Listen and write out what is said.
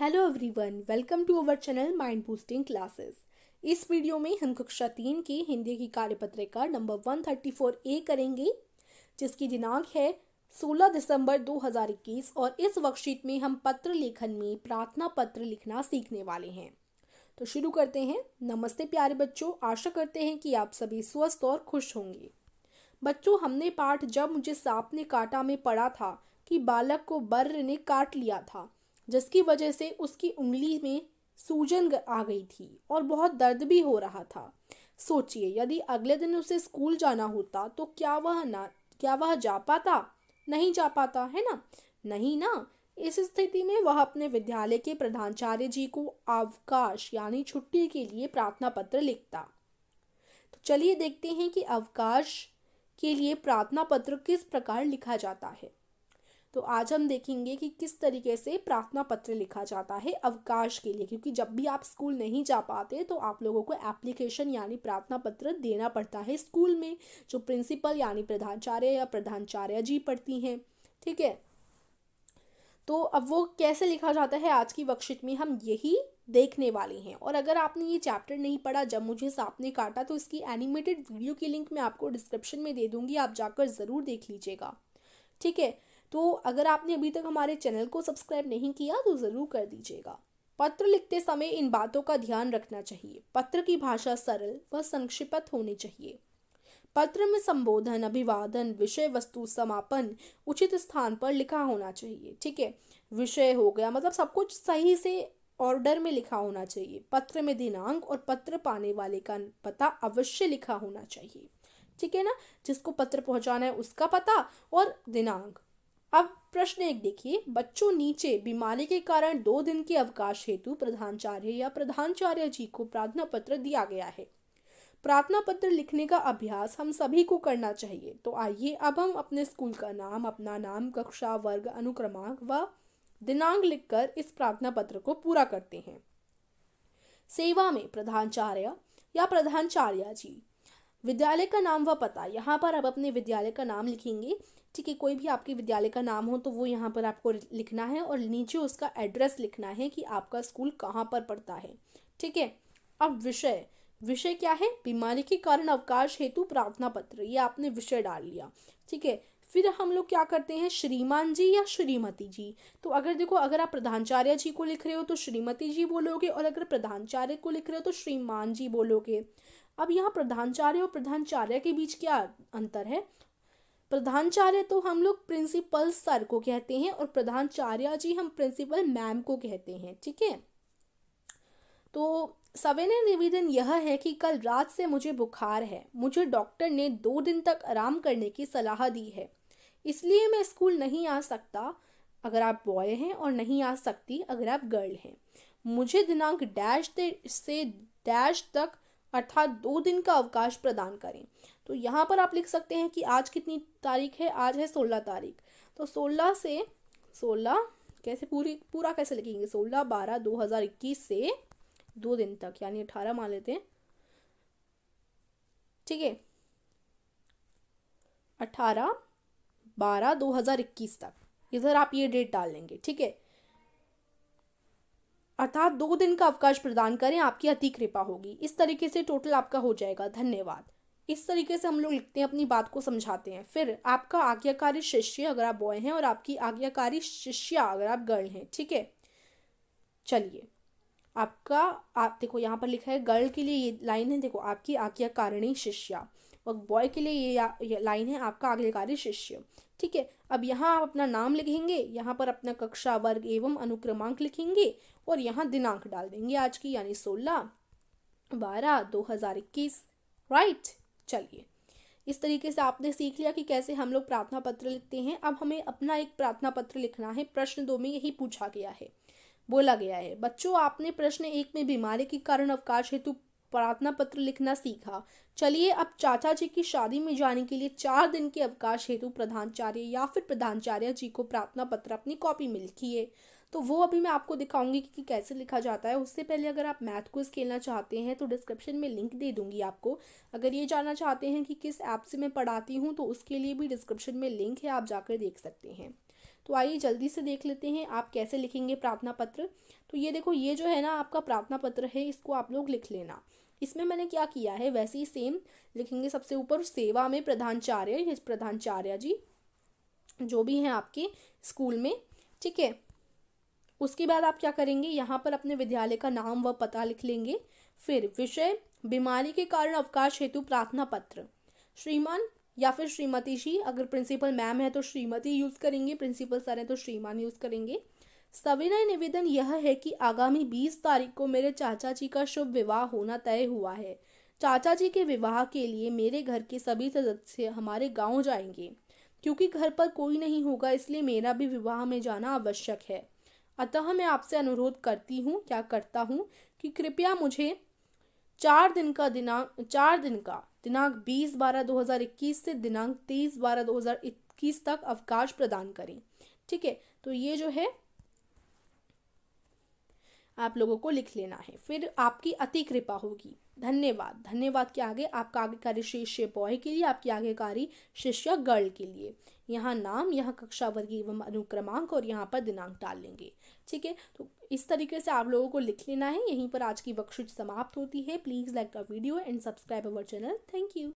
hello everyone welcome to our channel mind boosting classes इस video में हम कक्षा तीन की हिंदी की कार्यपत्रिका number one thirty four A करेंगे जिसकी दिनांक है सोलह दिसंबर दो हजार इक्कीस और इस वर्कशीट में हम पत्र लेखन में प्रार्थना पत्र लिखना सीखने वाले हैं तो शुरू करते हैं नमस्ते प्यारे बच्चों आशा करते हैं कि आप सभी स्वस्थ और खुश होंगे बच्चों हमने पाठ जब मुझे सांप ने काटा में पढ़ा था कि बालक को बर्र ने काट लिया था जिसकी वजह से उसकी उंगली में सूजन आ गई थी और बहुत दर्द भी हो रहा था सोचिए यदि अगले दिन उसे स्कूल जाना होता तो क्या वह ना क्या वह जा पाता नहीं जा पाता है ना नहीं ना इस स्थिति में वह अपने विद्यालय के प्रधानाचार्य जी को अवकाश यानी छुट्टी के लिए प्रार्थना पत्र लिखता तो चलिए देखते हैं कि अवकाश के लिए प्रार्थना पत्र किस प्रकार लिखा जाता है तो आज हम देखेंगे कि किस तरीके से प्रार्थना पत्र लिखा जाता है अवकाश के लिए क्योंकि जब भी आप स्कूल नहीं जा पाते तो आप लोगों को एप्लीकेशन यानी प्रार्थना पत्र देना पड़ता है स्कूल में जो प्रिंसिपल यानी प्रधानाचार्य या प्रधानाचार्य जी पढ़ती हैं ठीक है तो अब वो कैसे लिखा जाता है आज की वर्कशीट में हम यही देखने वाले हैं और अगर आपने ये चैप्टर नहीं पढ़ा जब मुझे सांप ने काटा तो इसकी एनिमेटेड वीडियो की लिंक मैं आपको डिस्क्रिप्शन में दे दूंगी आप जाकर ज़रूर देख लीजिएगा ठीक है तो अगर आपने अभी तक हमारे चैनल को सब्सक्राइब नहीं किया तो ज़रूर कर दीजिएगा पत्र लिखते समय इन बातों का ध्यान रखना चाहिए पत्र की भाषा सरल व संक्षिप्त होनी चाहिए पत्र में संबोधन अभिवादन विषय वस्तु समापन उचित स्थान पर लिखा होना चाहिए ठीक है विषय हो गया मतलब सब कुछ सही से ऑर्डर में लिखा होना चाहिए पत्र में दिनांक और पत्र पाने वाले का पता अवश्य लिखा होना चाहिए ठीक है ना जिसको पत्र पहुंचाना है उसका पता और दिनांक अब प्रश्न एक देखिए बच्चों नीचे बीमारी के कारण दो दिन के अवकाश हेतु प्रधानाचार्य या प्रधानाचार्य जी को प्रार्थना पत्र दिया गया है प्रार्थना पत्र लिखने का अभ्यास हम सभी को करना चाहिए तो आइए अब हम अपने स्कूल का नाम अपना नाम कक्षा वर्ग अनुक्रमांक व दिनांक लिखकर इस प्रार्थना पत्र को पूरा करते हैं सेवा में प्रधानाचार्य या प्रधानाचार्य जी विद्यालय का नाम व पता यहाँ पर आप अपने विद्यालय का नाम लिखेंगे ठीक है कोई भी आपके विद्यालय का नाम हो तो वो यहाँ पर आपको लिखना है और नीचे उसका एड्रेस लिखना है कि आपका स्कूल कहाँ पर पड़ता है ठीक है अब विषय विषय क्या है बीमारी के कारण अवकाश हेतु प्रार्थना पत्र ये आपने विषय डाल लिया ठीक है फिर हम लोग क्या करते हैं श्रीमान जी या श्रीमती जी तो अगर देखो अगर आप प्रधानचार्य जी को लिख रहे हो तो श्रीमती जी बोलोगे और अगर प्रधानचार्य को लिख रहे हो तो श्रीमान जी बोलोगे अब यहाँ प्रधानचार्य और प्रधानचार्य के बीच क्या अंतर है प्रधानचार्य तो हम लोग प्रिंसिपल सर को कहते हैं और प्रधानचार्य जी हम प्रिंसिपल मैम को कहते हैं ठीक है तो सवेने निवेदन यह है कि कल रात से मुझे बुखार है मुझे डॉक्टर ने दो दिन तक आराम करने की सलाह दी है इसलिए मैं स्कूल नहीं आ सकता अगर आप बॉय हैं और नहीं आ सकती अगर आप गर्ल हैं मुझे दिनांक डैश से डैश तक अर्थात दो दिन का अवकाश प्रदान करें तो यहाँ पर आप लिख सकते हैं कि आज कितनी तारीख है आज है सोलह तारीख तो सोलह से सोलह कैसे पूरी पूरा कैसे लिखेंगे सोलह बारह दो हज़ार इक्कीस से दो दिन तक यानी अठारह मान लेते हैं ठीक है अठारह बारह दो हज़ार इक्कीस तक इधर आप ये डेट डाल लेंगे ठीक है अर्थात दो दिन का अवकाश प्रदान करें आपकी अति कृपा होगी इस तरीके से टोटल आपका हो जाएगा धन्यवाद इस तरीके से हम लोग लिखते हैं अपनी बात को समझाते हैं फिर आपका आज्ञाकारी शिष्य अगर आप बॉय हैं और आपकी आज्ञाकारी शिष्या अगर आप गर्ल हैं ठीक है चलिए आपका आप देखो यहाँ पर लिखा है गर्ल के लिए ये लाइन है देखो आपकी आज्ञाकारिणी शिष्या और बॉय के लिए ये लाइन है आपका आज्ञाकारी शिष्य ठीक है अब यहाँ आप अपना नाम लिखेंगे यहाँ पर अपना कक्षा वर्ग एवं अनुक्रमांक लिखेंगे और यहाँ दिनांक डाल देंगे आज की यानी सोलह बारह दो हज़ार इक्कीस राइट चलिए इस तरीके से आपने सीख लिया कि कैसे हम लोग प्रार्थना पत्र लिखते हैं अब हमें अपना एक प्रार्थना पत्र लिखना है प्रश्न दो में यही पूछा गया है बोला गया है बच्चों आपने प्रश्न एक में बीमारी के कारण अवकाश हेतु प्रार्थना पत्र लिखना सीखा चलिए अब चाचा जी की शादी में जाने के लिए चार दिन के अवकाश हेतु प्रधानचार्य या फिर प्रधानचार्य जी को प्रार्थना पत्र अपनी कॉपी में लिखिए तो वो अभी मैं आपको दिखाऊंगी कि, कि कैसे लिखा जाता है उससे पहले अगर आप मैथ क्विज खेलना चाहते हैं तो डिस्क्रिप्शन में लिंक दे दूंगी आपको अगर ये जानना चाहते हैं कि किस ऐप से मैं पढ़ाती हूँ तो उसके लिए भी डिस्क्रिप्शन में लिंक है आप जाकर देख सकते हैं तो आइए जल्दी से देख लेते हैं आप कैसे लिखेंगे प्रार्थना पत्र तो ये देखो ये जो है ना आपका प्रार्थना पत्र है इसको आप लोग लिख लेना इसमें मैंने क्या किया है वैसे ही सेम लिखेंगे सबसे ऊपर सेवा में प्रधानचार्य प्रधानचार्य जी जो भी हैं आपके स्कूल में ठीक है उसके बाद आप क्या करेंगे यहाँ पर अपने विद्यालय का नाम व पता लिख लेंगे फिर विषय बीमारी के कारण अवकाश हेतु प्रार्थना पत्र श्रीमान या फिर श्रीमती जी अगर प्रिंसिपल मैम है तो श्रीमती यूज़ करेंगे प्रिंसिपल सर हैं तो श्रीमान यूज़ करेंगे सविनय निवेदन यह है कि आगामी बीस तारीख को मेरे चाचा जी का शुभ विवाह होना तय हुआ है चाचा जी के विवाह के लिए मेरे घर के सभी सदस्य हमारे गांव जाएंगे क्योंकि घर पर कोई नहीं होगा इसलिए मेरा भी विवाह में जाना आवश्यक है अतः मैं आपसे अनुरोध करती हूँ क्या करता हूँ कि कृपया मुझे चार दिन का दिनांक चार दिन का दिनांक बीस बारह दो हजार इक्कीस से दिनांक तेईस बारह दो हजार इक्कीस तक अवकाश प्रदान करें ठीक है तो ये जो है आप लोगों को लिख लेना है फिर आपकी अति कृपा होगी धन्यवाद धन्यवाद के आगे आपका आगेकारी शिष्य बॉय के लिए आपकी आगेकारी शिष्य गर्ल के लिए यहाँ नाम यहाँ कक्षा वर्ग एवं अनुक्रमांक और यहाँ पर दिनांक डाल लेंगे ठीक है तो इस तरीके से आप लोगों को लिख लेना है यहीं पर आज की वर्कशीट समाप्त होती है please like a video and subscribe our channel thank you